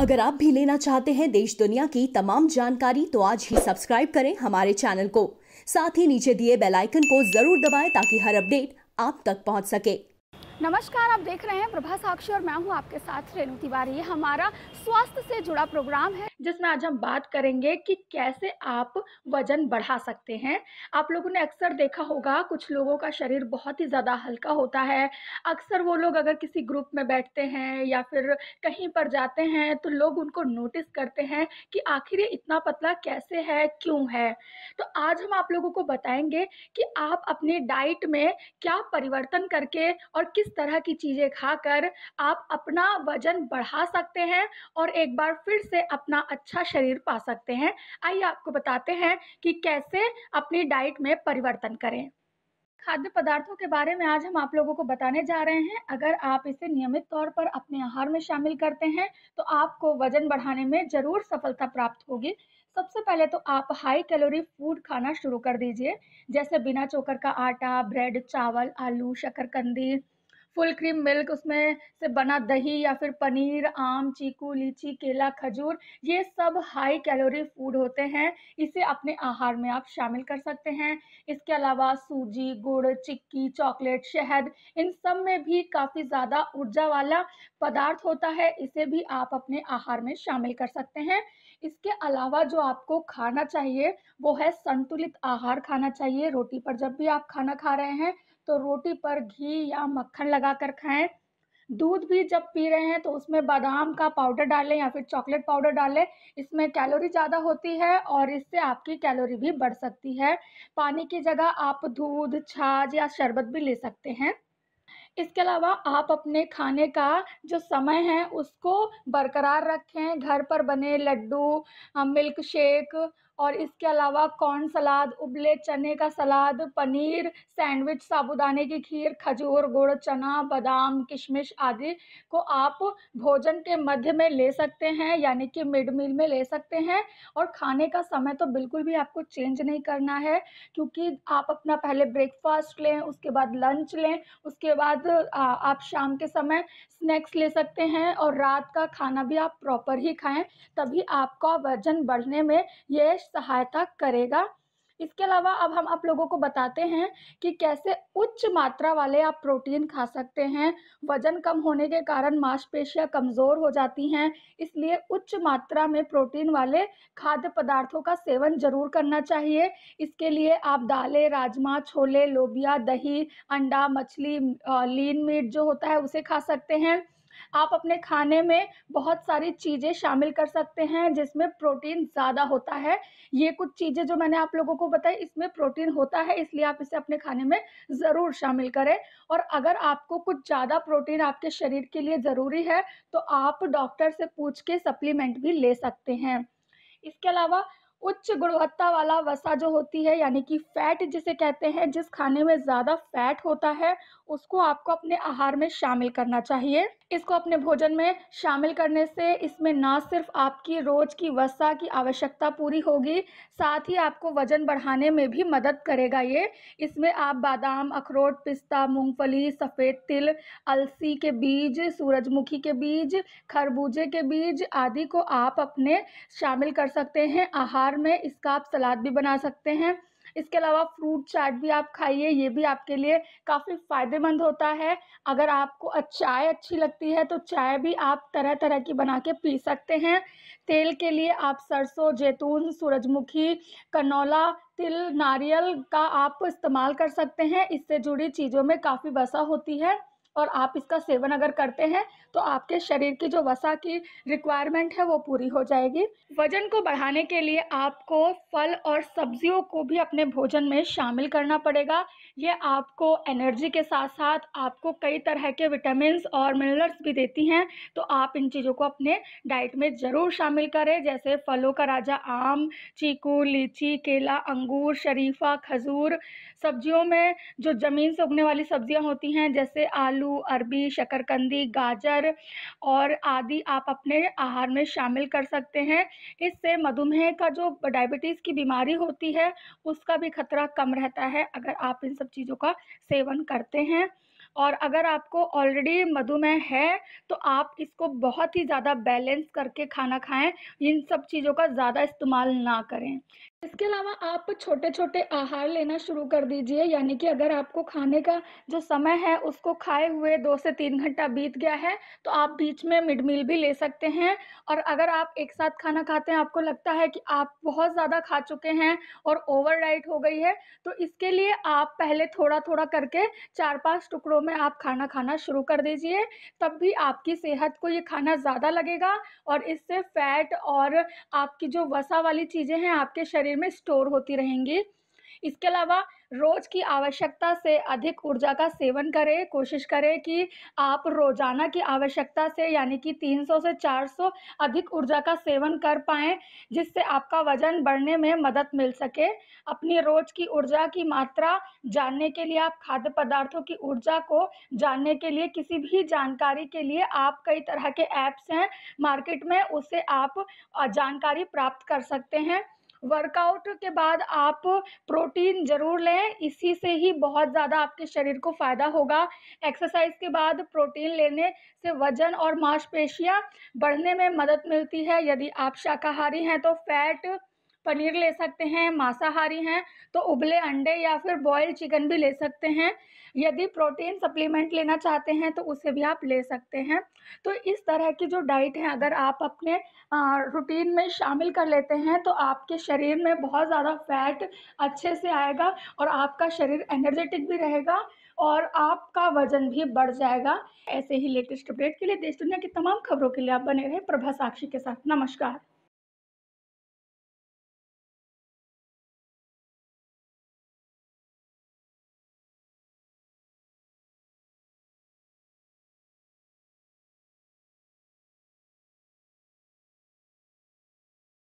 अगर आप भी लेना चाहते हैं देश दुनिया की तमाम जानकारी तो आज ही सब्सक्राइब करें हमारे चैनल को साथ ही नीचे दिए बेल आइकन को जरूर दबाएं ताकि हर अपडेट आप तक पहुंच सके नमस्कार आप देख रहे हैं प्रभा साक्षी और मैं हूं आपके साथ रेणु तिवारी हमारा स्वास्थ्य से जुड़ा प्रोग्राम है जिसमें आज हम बात करेंगे कि कैसे आप वजन बढ़ा सकते हैं आप लोगों ने अक्सर देखा होगा कुछ लोगों का शरीर बहुत ही ज़्यादा हल्का होता है अक्सर वो लोग अगर किसी ग्रुप में बैठते हैं या फिर कहीं पर जाते हैं तो लोग उनको नोटिस करते हैं कि आखिर ये इतना पतला कैसे है क्यों है तो आज हम आप लोगों को बताएंगे कि आप अपने डाइट में क्या परिवर्तन करके और किस तरह की चीज़ें खाकर आप अपना वजन बढ़ा सकते हैं और एक बार फिर से अपना अच्छा शरीर पा सकते हैं आइए आपको बताते हैं कि कैसे अपनी डाइट में परिवर्तन करें खाद्य पदार्थों के बारे में आज हम आप लोगों को बताने जा रहे हैं अगर आप इसे नियमित तौर पर अपने आहार में शामिल करते हैं तो आपको वजन बढ़ाने में जरूर सफलता प्राप्त होगी सबसे पहले तो आप हाई कैलोरी फूड खाना शुरू कर दीजिए जैसे बिना चोकर का आटा ब्रेड चावल आलू शकरकंदी फुल क्रीम मिल्क उसमें से बना दही या फिर पनीर आम चीकू लीची केला खजूर ये सब हाई कैलोरी फूड होते हैं इसे अपने आहार में आप शामिल कर सकते हैं इसके अलावा सूजी गुड़ चिक्की चॉकलेट शहद इन सब में भी काफ़ी ज़्यादा ऊर्जा वाला पदार्थ होता है इसे भी आप अपने आहार में शामिल कर सकते हैं इसके अलावा जो आपको खाना चाहिए वो है संतुलित आहार खाना चाहिए रोटी पर जब भी आप खाना खा रहे हैं तो रोटी पर घी या मक्खन लगा कर खाएं दूध भी जब पी रहे हैं तो उसमें बादाम का पाउडर डालें या फिर चॉकलेट पाउडर डालें इसमें कैलोरी ज़्यादा होती है और इससे आपकी कैलोरी भी बढ़ सकती है पानी की जगह आप दूध छाछ या शरबत भी ले सकते हैं इसके अलावा आप अपने खाने का जो समय है उसको बरकरार रखें घर पर बने लड्डू मिल्क शेक और इसके अलावा कॉर्न सलाद उबले चने का सलाद पनीर सैंडविच साबुदाने की खीर खजूर गुड़ चना बादाम किशमिश आदि को आप भोजन के मध्य में ले सकते हैं यानी कि मिड मील में ले सकते हैं और खाने का समय तो बिल्कुल भी आपको चेंज नहीं करना है क्योंकि आप अपना पहले ब्रेकफास्ट लें उसके बाद लंच लें उसके बाद आप शाम के समय स्नैक्स ले सकते हैं और रात का खाना भी आप प्रॉपर ही खाएँ तभी आपका वजन बढ़ने में ये सहायता करेगा इसके अलावा अब हम आप लोगों को बताते हैं कि कैसे उच्च मात्रा वाले आप प्रोटीन खा सकते हैं वजन कम होने के कारण मांसपेशियां कमज़ोर हो जाती हैं इसलिए उच्च मात्रा में प्रोटीन वाले खाद्य पदार्थों का सेवन जरूर करना चाहिए इसके लिए आप दालें राजमा छोले लोबिया दही अंडा मछली लीन मीट जो होता है उसे खा सकते हैं आप अपने खाने में बहुत सारी चीज़ें शामिल कर सकते हैं जिसमें प्रोटीन ज़्यादा होता है ये कुछ चीज़ें जो मैंने आप लोगों को बताई इसमें प्रोटीन होता है इसलिए आप इसे अपने खाने में ज़रूर शामिल करें और अगर आपको कुछ ज़्यादा प्रोटीन आपके शरीर के लिए ज़रूरी है तो आप डॉक्टर से पूछ के सप्लीमेंट भी ले सकते हैं इसके अलावा उच्च गुणवत्ता वाला वसा जो होती है यानी कि फैट जिसे कहते हैं जिस खाने में ज़्यादा फैट होता है उसको आपको अपने आहार में शामिल करना चाहिए इसको अपने भोजन में शामिल करने से इसमें ना सिर्फ आपकी रोज की वसा की आवश्यकता पूरी होगी साथ ही आपको वजन बढ़ाने में भी मदद करेगा ये इसमें आप बादाम अखरोट पिस्ता मूंगफली सफ़ेद तिल अलसी के बीज सूरजमुखी के बीज खरबूजे के बीज आदि को आप अपने शामिल कर सकते हैं आहार में इसका आप सलाद भी बना सकते हैं इसके अलावा फ्रूट चाट भी आप खाइए ये भी आपके लिए काफ़ी फ़ायदेमंद होता है अगर आपको चाय अच्छी लगती है तो चाय भी आप तरह तरह की बना के पी सकते हैं तेल के लिए आप सरसों जैतून सूरजमुखी कनौला तिल नारियल का आप इस्तेमाल कर सकते हैं इससे जुड़ी चीज़ों में काफ़ी वसा होती है और आप इसका सेवन अगर करते हैं तो आपके शरीर की जो वसा की रिक्वायरमेंट है वो पूरी हो जाएगी वजन को बढ़ाने के लिए आपको फल और सब्जियों को भी अपने भोजन में शामिल करना पड़ेगा ये आपको एनर्जी के साथ साथ आपको कई तरह के विटामिन और मिनरल्स भी देती हैं तो आप इन चीज़ों को अपने डाइट में ज़रूर शामिल करें जैसे फलों का राजा आम चीकू लीची केला अंगूर शरीफा खजूर सब्जियों में जो ज़मीन से उगने वाली सब्जियां होती हैं जैसे आलू अरबी शकरकंदी गाजर और आदि आप अपने आहार में शामिल कर सकते हैं इससे मधुमेह का जो डायबिटीज़ की बीमारी होती है उसका भी खतरा कम रहता है अगर आप इन सब सब चीज़ों का सेवन करते हैं और अगर आपको ऑलरेडी मधुमेह है तो आप इसको बहुत ही ज़्यादा बैलेंस करके खाना खाएं इन सब चीज़ों का ज़्यादा इस्तेमाल ना करें इसके अलावा आप छोटे छोटे आहार लेना शुरू कर दीजिए यानी कि अगर आपको खाने का जो समय है उसको खाए हुए दो से तीन घंटा बीत गया है तो आप बीच में मिड मील भी ले सकते हैं और अगर आप एक साथ खाना खाते हैं आपको लगता है कि आप बहुत ज़्यादा खा चुके हैं और ओवर डाइट हो गई है तो इसके लिए आप पहले थोड़ा थोड़ा करके चार पाँच टुकड़ों में आप खाना खाना शुरू कर दीजिए तब भी आपकी सेहत को ये खाना ज़्यादा लगेगा और इससे फैट और आपकी जो वसा वाली चीज़ें हैं आपके शरीर में स्टोर होती रहेंगी इसके अलावा रोज की आवश्यकता से अधिक ऊर्जा का सेवन करें कोशिश करें कि आप रोजाना की आवश्यकता से यानी कि 300 से 400 अधिक ऊर्जा का सेवन कर पाएँ जिससे आपका वजन बढ़ने में मदद मिल सके अपनी रोज की ऊर्जा की मात्रा जानने के लिए आप खाद्य पदार्थों की ऊर्जा को जानने के लिए किसी भी जानकारी के लिए आप कई तरह के ऐप्स हैं मार्केट में उससे आप जानकारी प्राप्त कर सकते हैं वर्कआउट के बाद आप प्रोटीन ज़रूर लें इसी से ही बहुत ज़्यादा आपके शरीर को फ़ायदा होगा एक्सरसाइज के बाद प्रोटीन लेने से वजन और मांसपेशियां बढ़ने में मदद मिलती है यदि आप शाकाहारी हैं तो फैट पनीर ले सकते हैं मांसाहारी हैं तो उबले अंडे या फिर बॉयल चिकन भी ले सकते हैं यदि प्रोटीन सप्लीमेंट लेना चाहते हैं तो उसे भी आप ले सकते हैं तो इस तरह की जो डाइट है अगर आप अपने रूटीन में शामिल कर लेते हैं तो आपके शरीर में बहुत ज़्यादा फैट अच्छे से आएगा और आपका शरीर एनर्जेटिक भी रहेगा और आपका वजन भी बढ़ जाएगा ऐसे ही लेटेस्ट अपडेट के लिए देश दुनिया की तमाम खबरों के लिए आप बने रहे प्रभा साक्षी के साथ नमस्कार